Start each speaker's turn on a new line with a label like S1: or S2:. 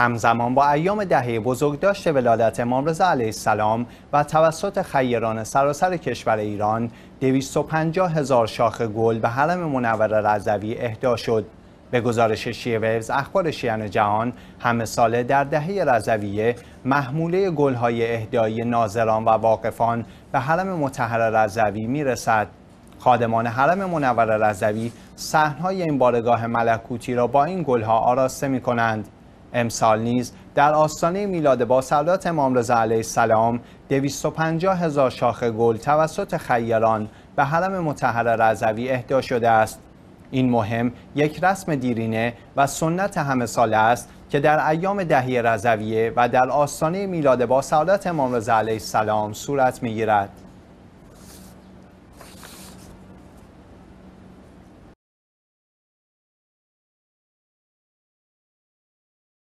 S1: همزمان با ایام دهه بزرگداشت ولادت امام رضا علیه السلام و توسط خیران سراسر کشور ایران 250 هزار شاخ گل به حرم منور رضوی اهدا شد به گزارش شیعه اخبار شیعان جهان همه ساله در دهه رضویه محموله گلهای اهدایی ناظران و واقفان به حرم متحر رضوی میرسد خادمان حرم منور رضوی صحنهای این بارگاه ملکوتی را با این گلها آراسته می کنند امسال نیز در آستانه میلاد با سعادت امام رضا علیه السلام 250 هزار شاخ گل توسط خیران به حرم متحر رضوی اهدا شده است این مهم یک رسم دیرینه و سنت همه ساله است که در ایام دهی رضویه و در آستانه میلاد با سعادت امام رضا علیه السلام صورت میگیرد